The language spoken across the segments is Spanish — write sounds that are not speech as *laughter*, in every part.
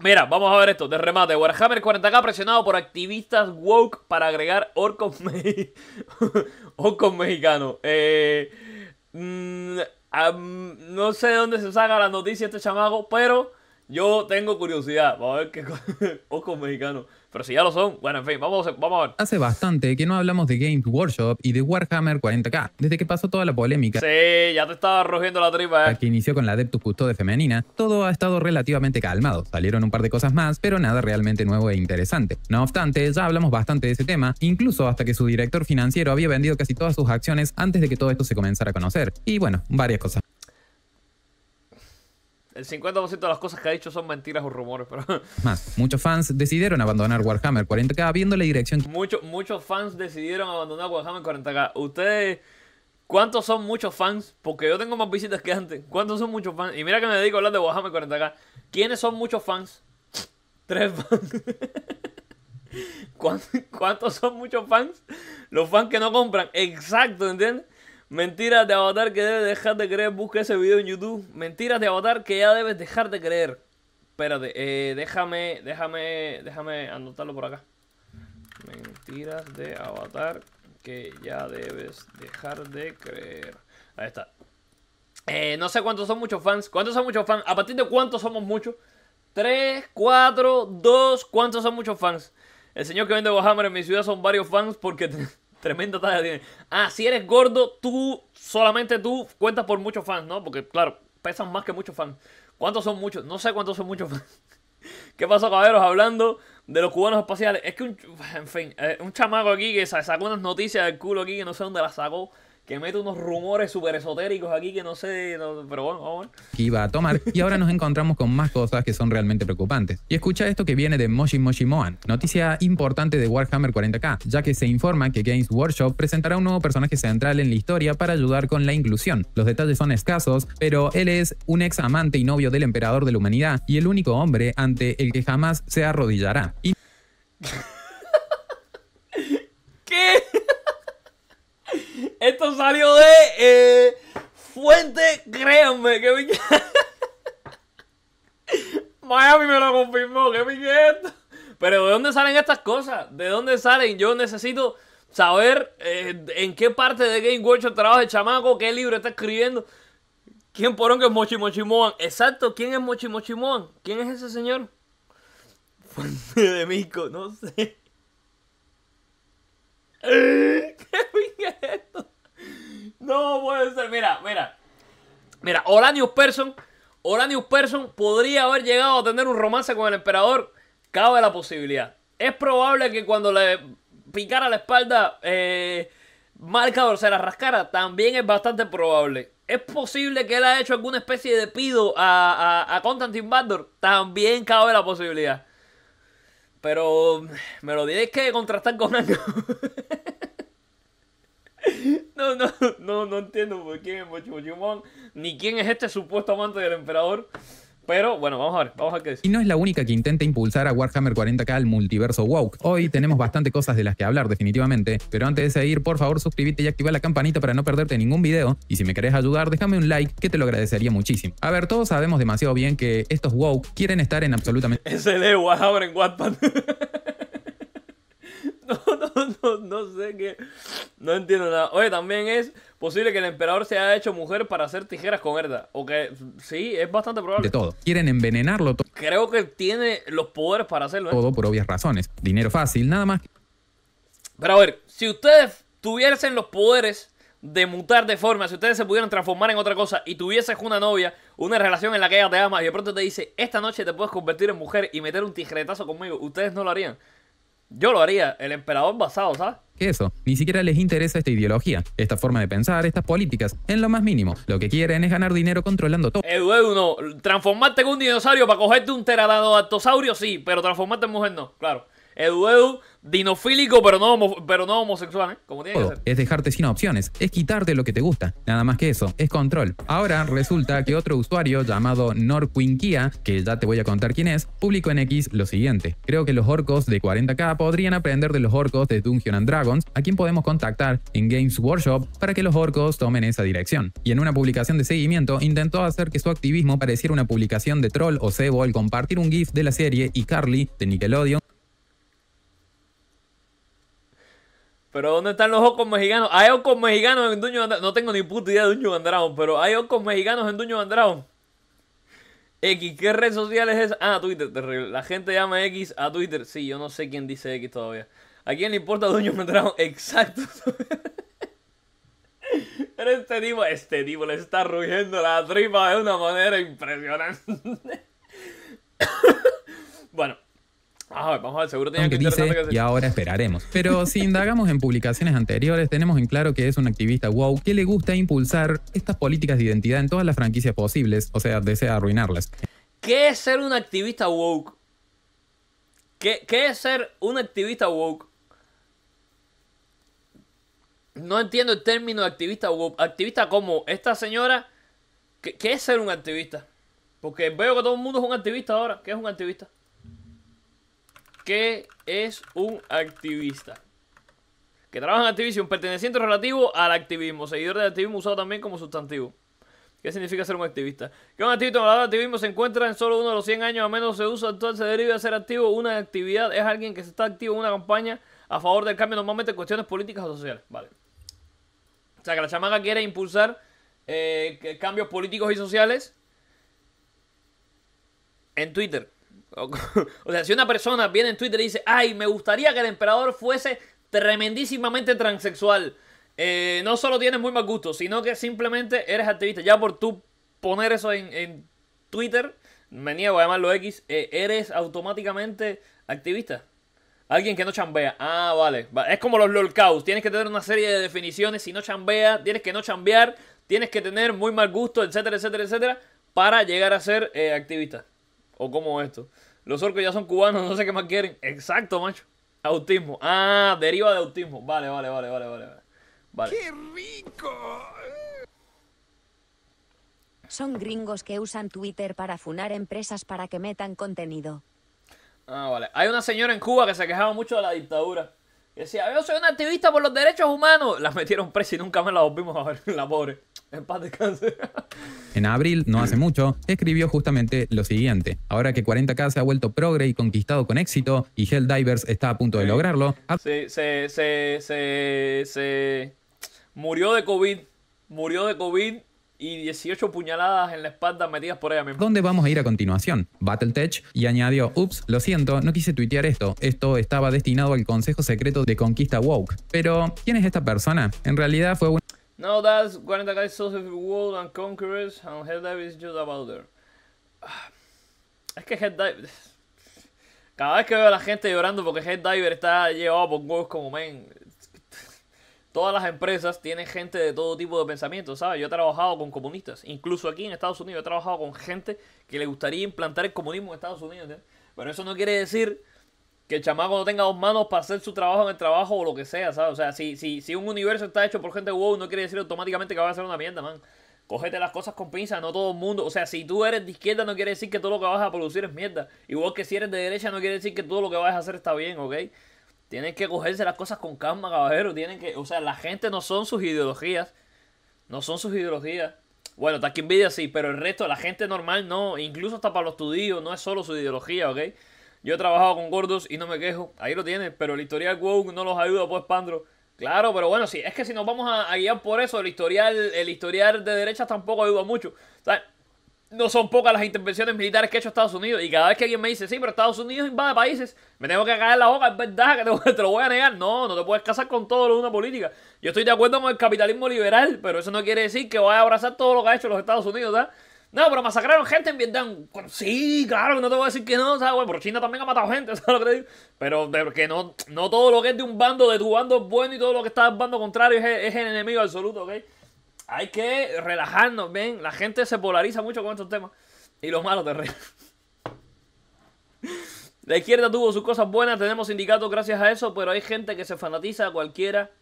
Mira, vamos a ver esto, de remate. Warhammer 40k presionado por activistas woke para agregar orcos, *laughs* mexicano. mexicanos. Eh, mm, no sé de dónde se saca la noticia este chamaco, pero yo tengo curiosidad. Vamos a ver qué *laughs* orcos mexicanos. Pero si ya lo son, bueno, en fin, vamos, vamos a ver. Hace bastante que no hablamos de Game Workshop y de Warhammer 40k, desde que pasó toda la polémica. Sí, ya te estaba rugiendo la tripa, eh. Que inició con la Adeptus de femenina, todo ha estado relativamente calmado. Salieron un par de cosas más, pero nada realmente nuevo e interesante. No obstante, ya hablamos bastante de ese tema, incluso hasta que su director financiero había vendido casi todas sus acciones antes de que todo esto se comenzara a conocer. Y bueno, varias cosas. El 50% de las cosas que ha dicho son mentiras o rumores, pero... *laughs* Más, muchos fans decidieron abandonar Warhammer 40k viendo la dirección... muchos muchos fans decidieron abandonar Warhammer 40k. Ustedes... ¿Cuántos son muchos fans? Porque yo tengo más visitas que antes. ¿Cuántos son muchos fans? Y mira que me dedico a hablar de Warhammer 40k. ¿Quiénes son muchos fans? *laughs* Tres fans. *laughs* ¿Cuántos son muchos fans? Los fans que no compran. Exacto, ¿entiendes? Mentiras de Avatar que debes dejar de creer. Busca ese video en YouTube. Mentiras de Avatar que ya debes dejar de creer. Espérate, eh, déjame, déjame, déjame anotarlo por acá. Mentiras de Avatar que ya debes dejar de creer. Ahí está. Eh, no sé cuántos son muchos fans. ¿Cuántos son muchos fans? ¿A partir de cuántos somos muchos? 3, 4, 2. ¿Cuántos son muchos fans? El señor que vende Warhammer en mi ciudad son varios fans porque *laughs* Tremenda talla tiene. Ah, si eres gordo, tú, solamente tú, cuentas por muchos fans, ¿no? Porque, claro, pesan más que muchos fans. ¿Cuántos son muchos? No sé cuántos son muchos fans. *laughs* ¿Qué pasó, caballeros? Hablando de los cubanos espaciales. Es que un, en fin, eh, un chamaco aquí que sacó unas noticias del culo aquí que no sé dónde las sacó que mete unos rumores súper esotéricos aquí que no sé, pero bueno, vamos Que a tomar. Y ahora nos encontramos con más cosas que son realmente preocupantes. Y escucha esto que viene de Moshi Moshi Moan, noticia importante de Warhammer 40k, ya que se informa que Games Workshop presentará un nuevo personaje central en la historia para ayudar con la inclusión. Los detalles son escasos, pero él es un ex amante y novio del emperador de la humanidad y el único hombre ante el que jamás se arrodillará. Y... *laughs* ¿Qué? Esto salió de eh, fuente, créanme, que *laughs* Miami me lo confirmó, que bien esto. Pero ¿de dónde salen estas cosas? ¿De dónde salen? Yo necesito saber eh, en qué parte de Game Watch trabaja el chamaco, qué libro está escribiendo. ¿Quién porón que es Mochi Exacto, ¿quién es Mochi Moan? ¿Quién es ese señor? *laughs* Fuente de Mico, no sé. *laughs* ¿Qué es esto? No puede ser. Mira, mira. Mira, Olanius Persson, Person. Hola podría haber llegado a tener un romance con el emperador. Cabe la posibilidad. Es probable que cuando le picara la espalda. Eh, Marcador se la rascara, también es bastante probable. Es posible que él haya hecho alguna especie de pido a, a, Constantine también cabe la posibilidad. Pero mm, me lo diréis que contrastar con algo. *laughs* No, no, no, no entiendo por qué es ni quién es este supuesto amante del emperador. Pero bueno, vamos a ver, vamos a qué dice. Y no es la única que intenta impulsar a Warhammer 40k al multiverso woke. Hoy tenemos bastante cosas de las que hablar definitivamente, pero antes de seguir, por favor suscríbete y activa la campanita para no perderte ningún video, y si me querés ayudar, déjame un like, que te lo agradecería muchísimo. A ver, todos sabemos demasiado bien que estos woke quieren estar en absolutamente... *laughs* Ese Warhammer en Wattpad. *laughs* *laughs* No, no, no, no sé qué. No entiendo nada. Oye, también es posible que el emperador se haya hecho mujer para hacer tijeras con Herda. O que sí, es bastante probable. De todo. Quieren envenenarlo todo. Creo que tiene los poderes para hacerlo. ¿eh? Todo por obvias razones. Dinero fácil, nada más. Pero a ver, si ustedes tuviesen los poderes de mutar de forma, si ustedes se pudieran transformar en otra cosa y tuvieses una novia, una relación en la que ella te ama y de pronto te dice, esta noche te puedes convertir en mujer y meter un tijeretazo conmigo, ustedes no lo harían. Yo lo haría, el emperador basado, ¿sabes? Eso, ni siquiera les interesa esta ideología, esta forma de pensar, estas políticas, en lo más mínimo. Lo que quieren es ganar dinero controlando todo. Edu, eh, no transformarte en un dinosaurio para cogerte un pteranodactosaurio, sí, pero transformarte en mujer no, claro. Edu dinofílico, pero no, pero no homosexual, ¿eh? Es dejarte sin opciones, es quitarte lo que te gusta, nada más que eso, es control. Ahora resulta que otro usuario llamado Norquinquia, que ya te voy a contar quién es, publicó en X lo siguiente. Creo que los orcos de 40k podrían aprender de los orcos de Dungeon and Dragons, a quien podemos contactar en Games Workshop para que los orcos tomen esa dirección. Y en una publicación de seguimiento intentó hacer que su activismo pareciera una publicación de troll o cebo al compartir un GIF de la serie y Carly de Nickelodeon Pero ¿dónde están los ojos mexicanos? Hay ojos mexicanos en Duño Andrao No tengo ni puta idea de Duño Dragon, pero hay ojos mexicanos en Duño Andrao X, ¿qué red sociales es esa? Ah, Twitter, La gente llama X a Twitter. Sí, yo no sé quién dice X todavía. ¿A quién le importa Duño Dragon? *laughs* Exacto. *laughs* Pero este tipo, este tipo le está rugiendo la tripa de una manera impresionante. *laughs* bueno, Ah, vamos a ver, seguro tenía que dice, y ahora esperaremos. Pero si indagamos en publicaciones anteriores, tenemos en claro que es un activista woke que le gusta impulsar estas políticas de identidad en todas las franquicias posibles, o sea, desea arruinarlas. ¿Qué es ser un activista woke? ¿Qué, es ser un activista woke? No entiendo el término activista woke. Activista como esta señora. qué es ser un activista? Porque veo que todo el mundo es un activista ahora. ¿Qué es un activista? ¿Qué es un activista? Que trabaja en activismo perteneciente relativo al activismo, seguidor del activismo usado también como sustantivo. ¿Qué significa ser un activista? Que un activista activismo se encuentra en solo uno de los 100 años, a menos se usa actual, se deriva a ser activo. Una actividad es alguien que se está activo en una campaña a favor del cambio, normalmente en cuestiones políticas o sociales. Vale. O sea, que la chamaca quiere impulsar eh, cambios políticos y sociales en Twitter. *laughs* O, sea, si una persona viene en Twitter y dice, ay, me gustaría que el emperador fuese tremendísimamente transexual. Eh, no solo tienes muy mal gusto, sino que simplemente eres activista. Ya por tú poner eso en, Twitter, me niego a llamarlo X, eh, eres automáticamente activista. Alguien que no chambea. Ah, vale. Es como los lolcaus. Tienes que tener una serie de definiciones. Si no chambea, tienes que no chambear. Tienes que tener muy mal gusto, etcétera, etcétera, etcétera, para llegar a ser eh, activista o como esto. Los orcos ya son cubanos, no sé qué más quieren. Exacto, macho. Autismo. Ah, deriva de autismo. Vale, vale, vale, vale, vale. ¡Qué rico! Son gringos que usan Twitter para funar empresas para que metan contenido. Ah, vale. Hay una señora en Cuba que se quejaba mucho de la dictadura decía, yo soy un activista por los derechos humanos. Las metieron presa y nunca más las volvimos a ver, *laughs* la pobre. En paz descanse. *laughs* En abril, no hace mucho, escribió justamente lo siguiente. Ahora que 40K se ha vuelto progre y conquistado con éxito, y Divers está a punto de lograrlo... se, se, se, se murió de COVID. Murió de COVID y 18 puñaladas en la espalda metidas por ella misma. ¿Dónde vamos a ir a continuación? Battletech y añadió, ups, lo siento, no quise tuitear esto, esto estaba destinado al Consejo Secreto de Conquista Woke. Pero, ¿quién es esta persona? En realidad fue un... No, that's 40 of of the world and conquerors and Head Dive is just about there. Ah, es que Head Diver... *sighs* Cada vez que veo a la gente llorando porque Head Diver está llevado por huevos como men todas las empresas tienen gente de todo tipo de pensamientos, ¿sabes? Yo he trabajado con comunistas, incluso aquí en Estados Unidos he trabajado con gente que le gustaría implantar el comunismo en Estados Unidos, ¿sabes? Pero eso no quiere decir que el chamaco no tenga dos manos para hacer su trabajo en el trabajo o lo que sea, ¿sabes? O sea, si, si, si un universo está hecho por gente wow, no quiere decir automáticamente que va a ser una mierda, man. Cogete las cosas con pinzas, no todo el mundo. O sea, si tú eres de izquierda, no quiere decir que todo lo que vas a producir es mierda. Igual que si eres de derecha, no quiere decir que todo lo que vas a hacer está bien, ¿ok? Tienen que cogerse las cosas con calma, caballero. Tienen que, o sea, la gente no son sus ideologías. No son sus ideologías. Bueno, está aquí envidia sí, pero el resto, la gente normal no. Incluso hasta para los judíos, no es solo su ideología, ¿ok? Yo he trabajado con gordos y no me quejo. Ahí lo tienen, pero el historial wow no los ayuda, pues, Pandro. Claro, pero bueno, sí, es que si nos vamos a, guiar por eso, el historial, el historial de derecha tampoco ayuda mucho. O no son pocas las intervenciones militares que ha hecho Estados Unidos. Y cada vez que alguien me dice, sí, pero Estados Unidos invade países, me tengo que caer la boca, es verdad que *laughs* te, lo voy a negar. No, no te puedes casar con todo lo de una política. Yo estoy de acuerdo con el capitalismo liberal, pero eso no quiere decir que vaya a abrazar todo lo que ha hecho los Estados Unidos, ¿sabes? No, pero masacraron gente en Vietnam. Sí, claro, no te voy a decir que no, ¿sabes? Pero China también ha matado gente, *laughs* ¿sabes lo que te digo? Pero, que no, no todo lo que es de un bando, de tu bando es bueno y todo lo que está del bando contrario es, es el enemigo absoluto, ¿ok? hay que relajarnos, ven. La gente se polariza mucho con estos temas. Y los malos te La izquierda tuvo sus cosas buenas, tenemos sindicatos gracias a eso, pero hay gente que se fanatiza a cualquiera.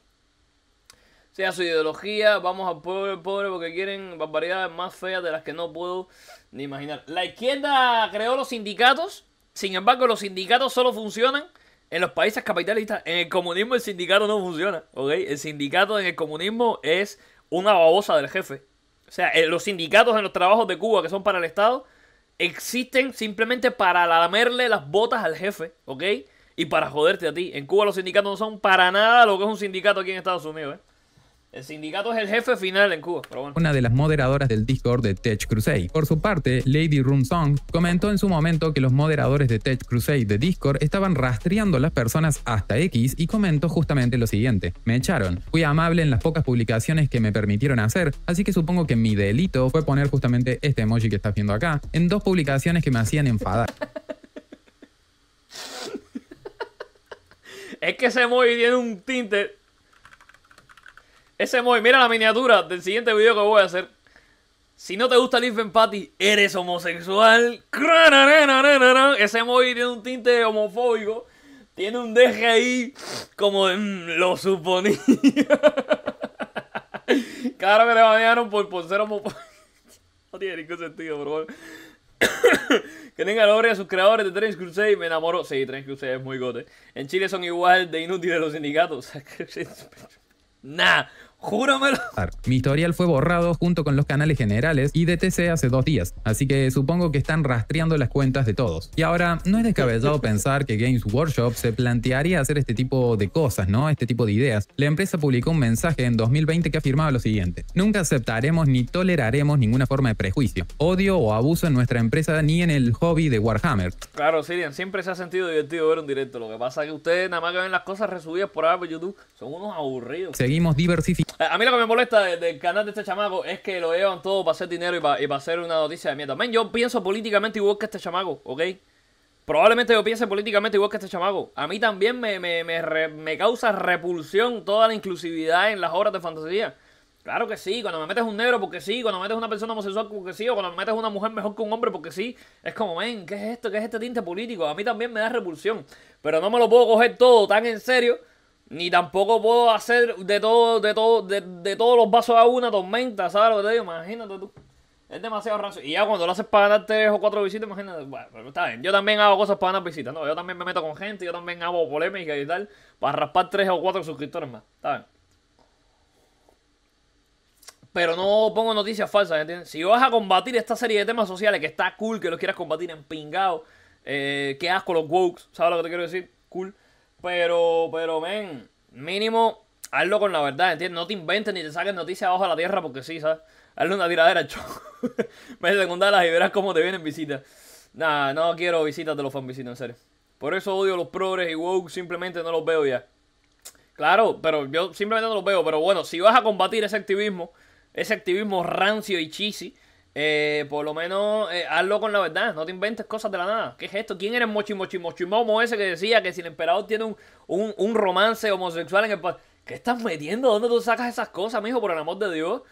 Sea su ideología, vamos al pobre, pobre, porque quieren barbaridades más feas de las que no puedo ni imaginar. La izquierda creó los sindicatos, sin embargo, los sindicatos solo funcionan en los países capitalistas. En el comunismo el sindicato no funciona, ¿ok? El sindicato en el comunismo es una babosa del jefe. O sea, eh, los sindicatos en los trabajos de Cuba que son para el Estado existen simplemente para lamerle las botas al jefe, ¿ok? Y para joderte a ti. En Cuba los sindicatos no son para nada lo que es un sindicato aquí en Estados Unidos, ¿eh? El sindicato es el jefe final en Cuba, pero bueno. Una de las moderadoras del Discord de Tech Crusade. Por su parte, Lady Room Song comentó en su momento que los moderadores de Tech Crusade de Discord estaban rastreando a las personas hasta X y comentó justamente lo siguiente. Me echaron. Fui amable en las pocas publicaciones que me permitieron hacer, así que supongo que mi delito fue poner justamente este emoji que estás viendo acá en dos publicaciones que me hacían enfadar. *laughs* es que ese emoji tiene un tinte ese móvil, mira la miniatura del siguiente video que voy a hacer. Si no te gusta el Infant eres homosexual. Ese móvil tiene un tinte homofóbico. Tiene un deje ahí como mm, lo suponía. Claro *laughs* que le banearon por, por ser homofóbico. *laughs* No tiene ningún sentido, por favor. *coughs* que tenga gloria a sus creadores de Trains Crusade. Me enamoró. Sí, Trains Crusade es muy gote. En Chile son igual de inútiles los sindicatos. *laughs* nah. Júramelo. Mi historial fue borrado junto con los canales generales y DTC hace dos días, así que supongo que están rastreando las cuentas de todos. Y ahora, no es descabellado pensar que Games Workshop se plantearía hacer este tipo de cosas, ¿no? Este tipo de ideas. La empresa publicó un mensaje en 2020 que afirmaba lo siguiente. Nunca aceptaremos ni toleraremos ninguna forma de prejuicio, odio o abuso en nuestra empresa ni en el hobby de Warhammer. Claro, Sirian, siempre se ha sentido divertido ver un directo. Lo que pasa es que ustedes nada más que ven las cosas resubidas por Apple por YouTube son unos aburridos. Seguimos diversificando. A mí lo que me molesta del, canal de este chamaco es que lo llevan todo para hacer dinero y para, y para hacer una noticia de mierda. Men, yo pienso políticamente igual que este chamaco, ¿ok? Probablemente yo piense políticamente igual que este chamaco. A mí también me, me, me, causa repulsión toda la inclusividad en las obras de fantasía. Claro que sí, cuando me metes un negro porque sí, cuando me metes una persona homosexual porque sí, o cuando me metes una mujer mejor que un hombre porque sí. Es como, ven, ¿qué es esto? ¿Qué es este tinte político? A mí también me da repulsión. Pero no me lo puedo coger todo tan en serio ni tampoco puedo hacer de todo, de todo, de, de todos los vasos a una tormenta, ¿sabes lo que te digo? Imagínate tú. Es demasiado rancio. Y ya cuando lo haces para ganar tres o cuatro visitas, imagínate, bueno, está bien. Yo también hago cosas para ganar visitas, ¿no? Yo también me meto con gente, yo también hago polémica y tal, para raspar tres o cuatro suscriptores más, está bien. Pero no pongo noticias falsas, ¿entiendes? Si vas a combatir esta serie de temas sociales, que está cool que lo quieras combatir en pingado, eh, que asco los wokes, ¿sabes lo que te quiero decir? Cool pero, pero, men, mínimo, hazlo con la verdad, ¿entiendes? No te inventes ni te saques noticias abajo de la tierra porque sí, ¿sabes? Hazle una tiradera al show. *laughs* las y verás cómo te vienen visitas. Nah, no quiero visitas de los fan en serio. Por eso odio los progres y woke, simplemente no los veo ya. Claro, pero yo simplemente no los veo. Pero bueno, si vas a combatir ese activismo, ese activismo rancio y cheesy, eh, por lo menos eh, hazlo con la verdad, no te inventes cosas de la nada. ¿Qué es esto? ¿Quién eres mochimochimochimomo ese que decía que si el emperador tiene un, romance homosexual en el ¿Qué estás metiendo? ¿Dónde tú sacas esas cosas, mijo? Por el amor de Dios.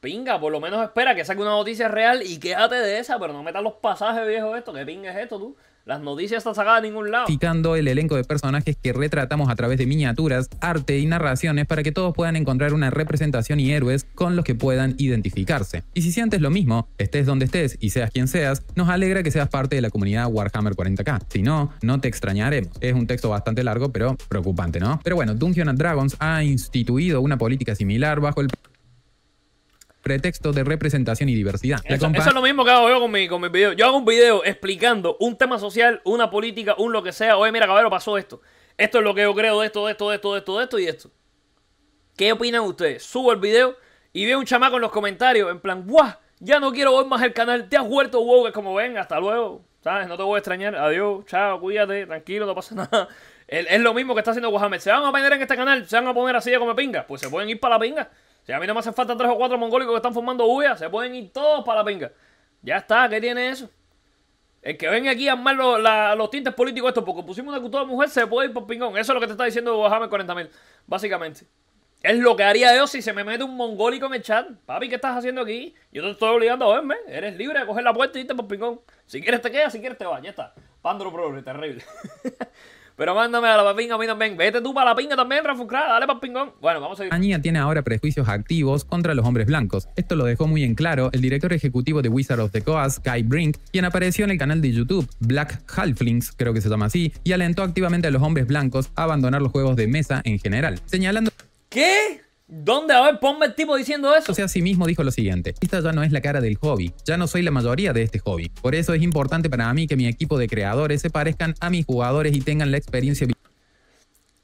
Pinga, por lo menos espera que saque una noticia real y quédate de esa, pero no metas los pasajes, viejo, esto. ¿Qué pinga es esto, tú? Las noticias están sacadas de ningún lado. Citando el elenco de personajes que retratamos a través de miniaturas, arte y narraciones para que todos puedan encontrar una representación y héroes con los que puedan identificarse. Y si sientes lo mismo, estés donde estés y seas quien seas, nos alegra que seas parte de la comunidad Warhammer 40k. Si no, no te extrañaremos. Es un texto bastante largo, pero preocupante, ¿no? Pero bueno, Dungeon Dragons ha instituido una política similar bajo el pretexto de representación y diversidad. Eso, es lo mismo que hago yo con, mis videos. Yo hago un video explicando un tema social, una política, un lo que sea. Oye, mira, caballero, pasó esto. Esto es lo que yo creo de esto, de esto, de esto, de esto, de esto y esto. ¿Qué opinan ustedes? Subo el video y veo un chamaco en los comentarios en plan, ¡guau! Ya no quiero ver más el canal, te has vuelto wow, que como venga hasta luego. ¿Sabes? No te voy a extrañar. Adiós, chao, cuídate, tranquilo, no pasa *laughs* nada. Es, lo mismo que está haciendo Guajamel. ¿Se van a poner en este canal? ¿Se van a poner así de come pinga? Pues se pueden ir para la pinga. Si a mí no me hacen falta tres o cuatro mongólicos que están formando huya, se pueden ir todos para la pinga. Ya está, ¿qué tiene eso? El que venga aquí a armar los, tintes políticos estos porque pusimos una cultura mujer se puede ir por pingón. Eso es lo que te está diciendo 40 40.000, básicamente. Es lo que haría yo si se me mete un mongólico en el chat. Papi, ¿qué estás haciendo aquí? Yo te estoy obligando a verme. Eres libre de coger la puerta y irte por pingón. Si quieres te quedas, si quieres te vas. Ya está. Pandro pobre, terrible. *laughs* Pero mándame a la pinga a mí también. Vete tú para la pinga también, Rafucra, dale para pingón. Bueno, vamos a ir. tiene ahora prejuicios activos contra los hombres blancos. Esto lo dejó muy en claro el director ejecutivo de Wizard of the Coast, Guy Brink, quien apareció en el canal de YouTube Black Halflings, creo que se llama así, y alentó activamente a los hombres blancos a abandonar los juegos de mesa en general, señalando... ¿Qué? ¿Dónde? A ver, ponme el tipo diciendo eso. O sea, sí mismo dijo lo siguiente. Esta ya no es la cara del hobby. Ya no soy la mayoría de este hobby. Por eso es importante para mí que mi equipo de creadores se parezcan a mis jugadores y tengan la experiencia...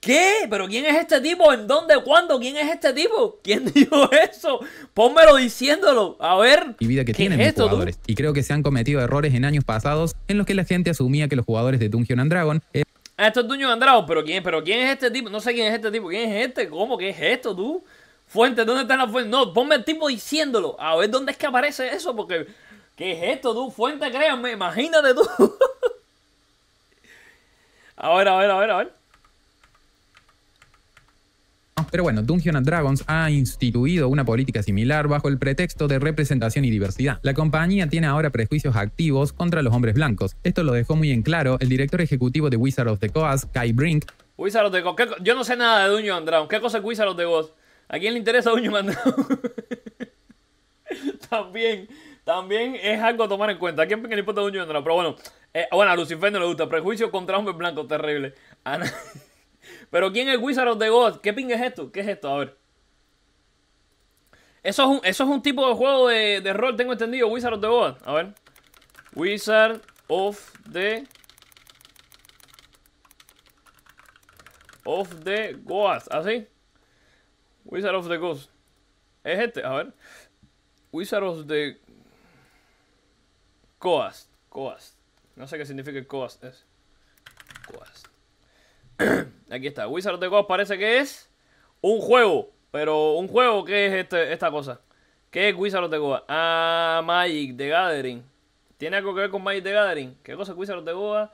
¿Qué? ¿Pero quién es este tipo? ¿En dónde? ¿Cuándo? ¿Quién es este tipo? ¿Quién *laughs* dijo eso? Pónmelo diciéndolo. A ver. Y que es Y creo que se han cometido errores en años pasados en los que la gente asumía que los jugadores de Dungeon and Dragon. Eh, ah, esto es Dungeon and Dragon, pero quién, pero quién es este tipo? No sé quién es este tipo. ¿Quién es este? ¿Cómo? ¿Qué es esto, tú? Fuente, ¿dónde está la fuente? No, ponme el tipo diciéndolo. A ver dónde es que aparece eso, porque. ¿Qué es esto, tú? Fuente, créanme, imagínate tú. *laughs* a ver, a ver, a ver, a ver. Pero bueno, Dungeon Dragons ha instituido una política similar bajo el pretexto de representación y diversidad. La compañía tiene ahora prejuicios activos contra los hombres blancos. Esto lo dejó muy en claro el director ejecutivo de Wizard of the Coast, Kai Brink. Wizard of the Coast, yo no sé nada de Dungeon and Dragons. ¿Qué cosa es Wizard of the Coast? ¿A quién le interesa Uño Mandado? *laughs* también, también es algo a tomar en cuenta. ¿A quién le importa Uño Mandado? Pero bueno, eh, bueno, a Lucifer no le gusta. Prejuicio contra hombre blanco, terrible. Ah, *laughs* Pero ¿quién es Wizard of the God? ¿Qué ping es esto? ¿Qué es esto? A ver. Eso es un, eso es un tipo de juego de, rol, tengo entendido. Wizard of the God. A ver. Wizard of the of the Gods. así. ¿Ah, Wizard of the Coast. Es este, a ver. Wizard of the Coast. Coast. No sé qué significa Coast es. Coast. *clears throat* Aquí está. Wizard of the Coast parece que es un juego. Pero un juego, ¿qué es este, esta cosa? ¿Qué es Wizard of the Coast? Ah, Magic the Gathering. ¿Tiene algo que ver con Magic the Gathering? ¿Qué cosa es Wizard of the Coast?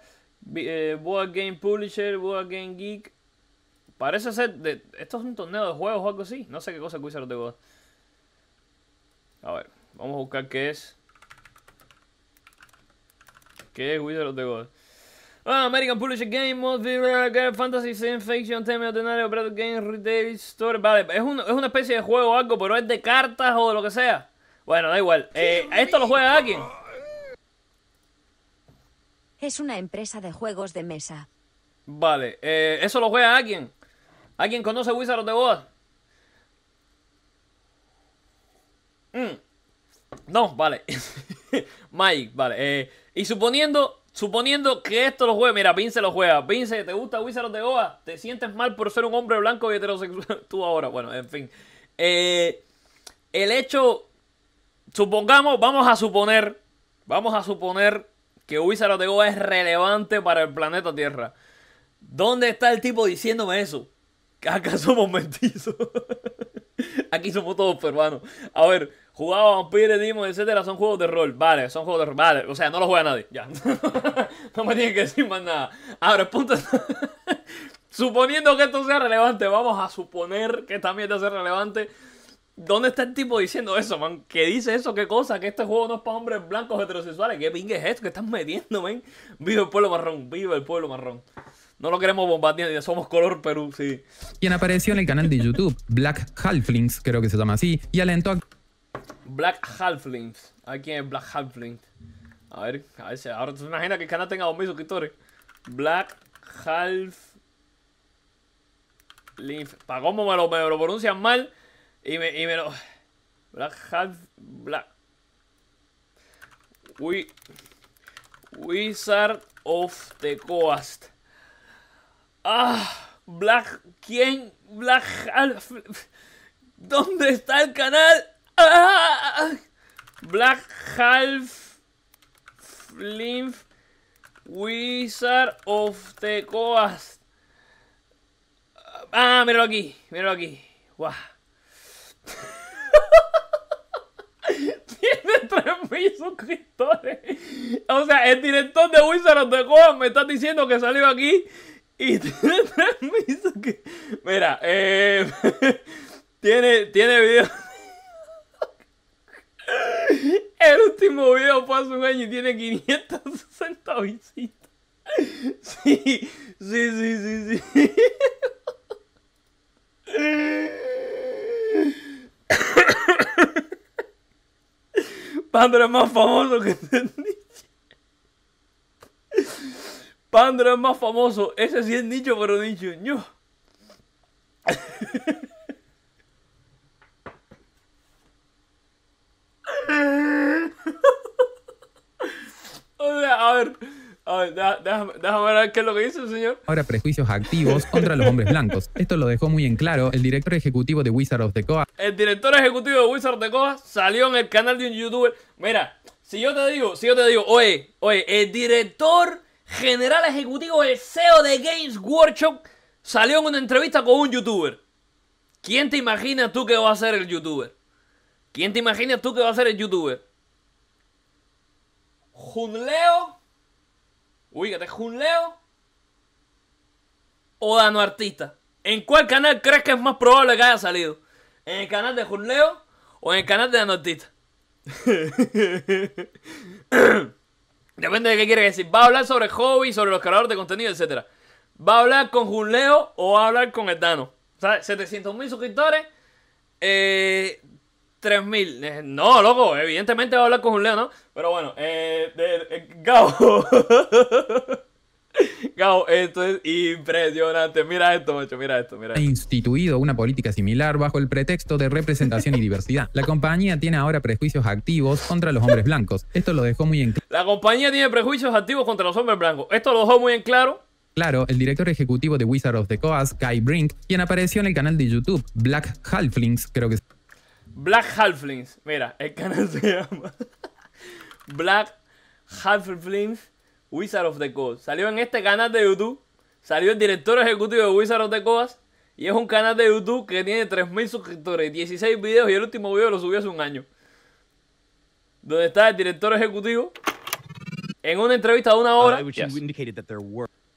Eh, Board Game Publisher, Board Game Geek, Parece ser. De, esto es un torneo de juegos o algo así. No sé qué cosa Wizard of the A ver, vamos a buscar qué es. ¿Qué es Wizard of the God? Ah, American Publisher Game, Multiplayer Fantasy Science Fiction, tema Tenario, Operator Game, Retail Store. Vale, es, es una especie de juego o algo, pero es de cartas o de lo que sea. Bueno, da igual. Eh, ¿Esto lo juega alguien? Es una empresa de juegos de mesa. Vale, eh, ¿eso lo juega alguien? ¿Alguien conoce Wizard of the mm. No, vale. *laughs* Mike, vale. Eh, y suponiendo, suponiendo que esto lo juega mira, Vince lo juega. Vince, ¿te gusta Wizard de the ¿Te sientes mal por ser un hombre blanco y heterosexual *laughs* tú ahora? Bueno, en fin. Eh, el hecho, supongamos, vamos a suponer, vamos a suponer que Wizard de the es relevante para el planeta Tierra. ¿Dónde está el tipo diciéndome eso? Acá somos mentizos. Aquí somos todos peruanos. A ver, jugaba Vampire, Demon, etcétera, son juegos de rol. Vale, son juegos de rol. Vale, o sea, no los juega nadie. Ya. *laughs* no me tienen que decir más nada. Ahora, el punto. *laughs* Suponiendo que esto sea relevante, vamos a suponer que también mierda sea relevante. ¿Dónde está el tipo diciendo eso, man? ¿Qué dice eso? ¿Qué cosa? Que este juego no es para hombres blancos heterosexuales. ¿Qué pingue es esto que están metiendo, man? Vive el pueblo marrón, vive el pueblo marrón. No lo queremos bombardear, somos color Perú, sí. Quien apareció en el canal de YouTube, Black Halflings, creo que se llama así, y alentó a... Black Halflings. A quién es Black Halflings. A ver, a ver, ahora te imaginas que el canal tenga 2.000 suscriptores. Black Halflings. Para cómo me lo, me lo pronuncian mal y me, y me lo... Black Half... Black... We... Wizard of the Coast. ¡Ah! Black, ¿quién? Black Half... ¿Dónde está el canal? Ah, Black Half ...Limp... Wizard of the Coast. Ah, míralo aquí, míralo aquí. *laughs* Tiene 3.000 suscriptores. O sea, el director de Wizard of the Coast me está diciendo que salió aquí y *laughs* tiene hizo que. Mira, eh, *laughs* tiene, tiene video. *laughs* El último video fue hace un año y tiene 560 visitas. Sí, sí, sí, sí, sí. Pandro es más famoso que Pandora es más famoso. Ese sí es nicho, pero nicho. *laughs* a ver. A ver, déjame, ver qué es lo que dice el señor. Ahora prejuicios activos contra los hombres blancos. Esto lo dejó muy en claro el director ejecutivo de Wizard of the Coast. El director ejecutivo de Wizard of the Coast salió en el canal de un youtuber. Mira, si yo te digo, si yo te digo, oye, oye, el director general ejecutivo, el CEO de Games Workshop, salió en una entrevista con un youtuber. ¿Quién te imaginas tú que va a ser el youtuber? ¿Quién te imaginas tú que va a ser el youtuber? ¿Junleo? Ubícate, ¿Junleo? ¿O Dano Artista? ¿En cuál canal crees que es más probable que haya salido? ¿En el canal de Junleo o en el canal de Dano Artista? *laughs* *clears throat* Depende de qué quiere decir. ¿Va a hablar sobre hobby, sobre los creadores de contenido, etcétera? ¿Va a hablar con Julio o va a hablar con Edano? ¿Sabes? 700 mil suscriptores, eh, eh, no, loco, evidentemente va a hablar con Julio, ¿no? Pero bueno, eh, Gabo. *laughs* esto es impresionante. Mira esto, macho, mira esto, mira. Ha instituido una política similar bajo el pretexto de representación y diversidad. La compañía tiene ahora prejuicios activos contra los hombres blancos. Esto lo dejó muy en claro. La compañía tiene prejuicios activos contra los hombres blancos. Esto lo dejó muy en claro claro el director ejecutivo de Wizard of the Coast, Kai Brink, quien apareció en el canal de YouTube Black Halflings, creo que es. Black Halflings, mira, el canal se llama *laughs* Black Halflings Wizard of the Coast. Salió en este canal de YouTube. Salió el director ejecutivo de Wizard of the Coast. Y es un canal de YouTube que tiene 3.000 suscriptores, 16 videos y el último video lo subió hace un año. Donde está el director ejecutivo en una entrevista de una uh, hora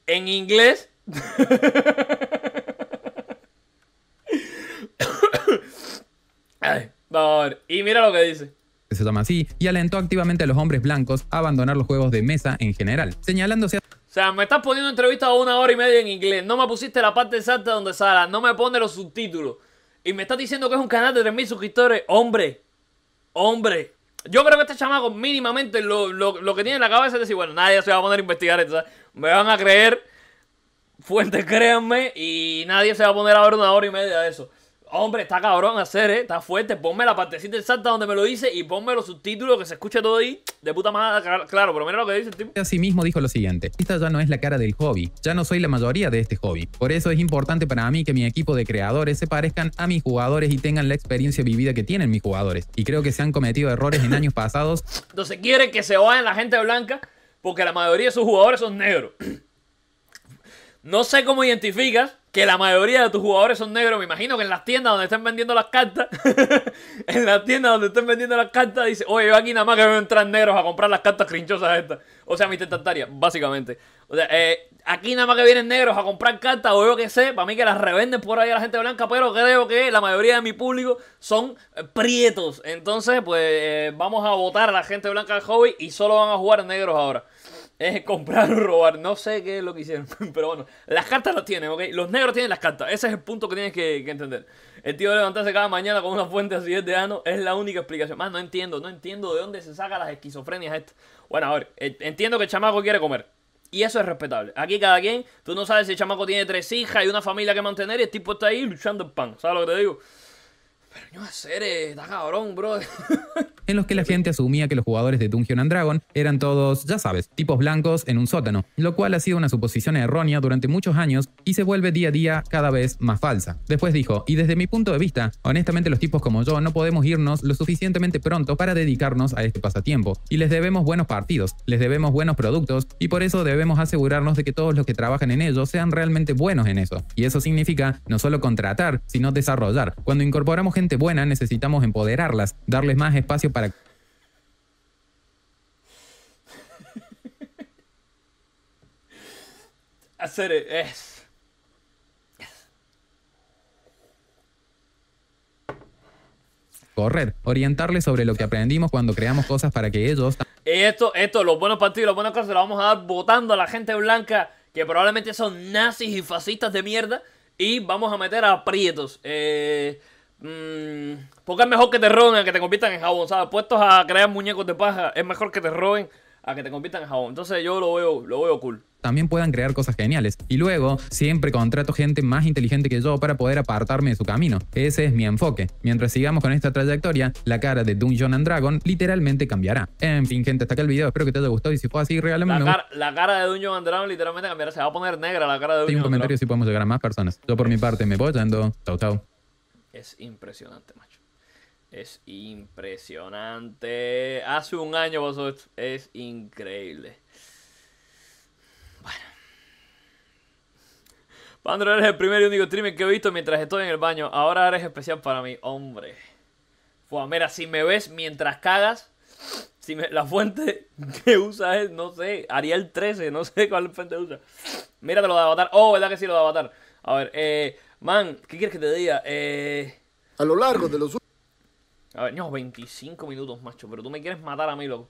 en inglés. *laughs* *coughs* vamos a ver. Y mira lo que dice se llama así, y alentó activamente a los hombres blancos a abandonar los juegos de mesa en general, señalándose a o sea, me estás poniendo entrevista a una hora y media en inglés. No me pusiste la parte exacta donde sala. No me pone los subtítulos. Y me estás diciendo que es un canal de 3.000 suscriptores. Hombre. Hombre. Yo creo que este chamaco mínimamente lo, lo, lo, que tiene en la cabeza es decir, bueno, nadie se va a poner a investigar esto. Me van a creer. fuente *laughs* créanme. Y nadie se va a poner a ver una hora y media de eso. Hombre, está cabrón hacer, ¿eh? Está fuerte. Ponme la partecita exacta donde me lo dice y ponme los subtítulos que se escuche todo ahí. De puta madre, claro, pero mira lo que dice el tipo. Asimismo dijo lo siguiente. Esta ya no es la cara del hobby. Ya no soy la mayoría de este hobby. Por eso es importante para mí que mi equipo de creadores se parezcan a mis jugadores y tengan la experiencia vivida que tienen mis jugadores. Y creo que se han cometido errores en años pasados. *laughs* Entonces quiere que se vayan la gente blanca porque la mayoría de sus jugadores son negros. *clears throat* No sé cómo identificas que la mayoría de tus jugadores son negros, me imagino que en las tiendas donde estén vendiendo las cartas, *laughs* en las tiendas donde estén vendiendo las cartas, dice, oye, yo aquí nada más que a entrar negros a comprar las cartas crinchosas estas. O sea, mi tentataria básicamente. O sea, eh, aquí nada más que vienen negros a comprar cartas, o yo que sé, para mí que las revenden por ahí a la gente blanca, pero creo que la mayoría de mi público son eh, prietos. Entonces, pues eh, vamos a votar a la gente blanca del hobby y solo van a jugar negros ahora es comprar o robar. No sé qué es lo que hicieron, *laughs* pero bueno, las cartas las tienen, ¿ok? Los negros tienen las cartas. Ese es el punto que tienes que, entender. El tío levantarse cada mañana con una fuente así de ano es la única explicación. Más no entiendo, no entiendo de dónde se saca las esquizofrenias estas. Bueno, a ver, e, entiendo que el chamaco quiere comer. Y eso es respetable. Aquí cada quien, tú no sabes si el chamaco tiene tres hijas y una familia que mantener y el tipo está ahí luchando el pan. ¿Sabes lo que te digo? Pero no hacer, eh, está cabrón, bro. *laughs* en los que la gente asumía que los jugadores de Dungeon and Dragon eran todos, ya sabes, tipos blancos en un sótano, lo cual ha sido una suposición errónea durante muchos años y se vuelve día a día cada vez más falsa. Después dijo, y desde mi punto de vista, honestamente los tipos como yo no podemos irnos lo suficientemente pronto para dedicarnos a este pasatiempo, y les debemos buenos partidos, les debemos buenos productos, y por eso debemos asegurarnos de que todos los que trabajan en ello sean realmente buenos en eso. Y eso significa no solo contratar, sino desarrollar. Cuando incorporamos gente buena necesitamos empoderarlas, darles más espacio para hacer hacer es Correr, orientarles sobre lo que aprendimos cuando creamos cosas para que ellos... Esto, esto, los buenos partidos, los buenos cosas, los vamos a dar votando a la gente blanca, que probablemente son nazis y fascistas de mierda, y vamos a meter a prietos. Eh... Mm, porque es mejor que te roben a que te conviertan en jabón, ¿sabes? Puestos a crear muñecos de paja, es mejor que te roben a que te conviertan en jabón. Entonces yo lo veo, lo veo cool también puedan crear cosas geniales. Y luego siempre contrato gente más inteligente que yo para poder apartarme de su camino. Ese es mi enfoque. Mientras sigamos con esta trayectoria, la cara de Dungeon and Dragon literalmente cambiará. En fin, gente, hasta acá el video. Espero que te haya gustado y si fue así, realmente la, la cara de Dungeon and Dragon literalmente cambiará. Se va a poner negra la cara de Dungeon. Dime un comentario si podemos llegar a más personas. Yo por mi parte me voy yendo. Chau, chau. Es impresionante, macho. Es impresionante. Hace un año vosotros Es increíble. Bueno. Pandro, eres el primer y único streamer que he visto mientras estoy en el baño. Ahora eres especial para mí, hombre. Fua, mira, si me ves mientras cagas, si la fuente *laughs* que usa es, no sé, Ariel 13, no sé cuál fuente usa. Mira, te lo de Avatar. Oh, ¿verdad que sí lo de Avatar? A ver, eh, Man, ¿qué quieres que te diga? Eh... A lo largo de los... A ver, no, 25 minutos, macho, pero tú me quieres matar a mí, loco.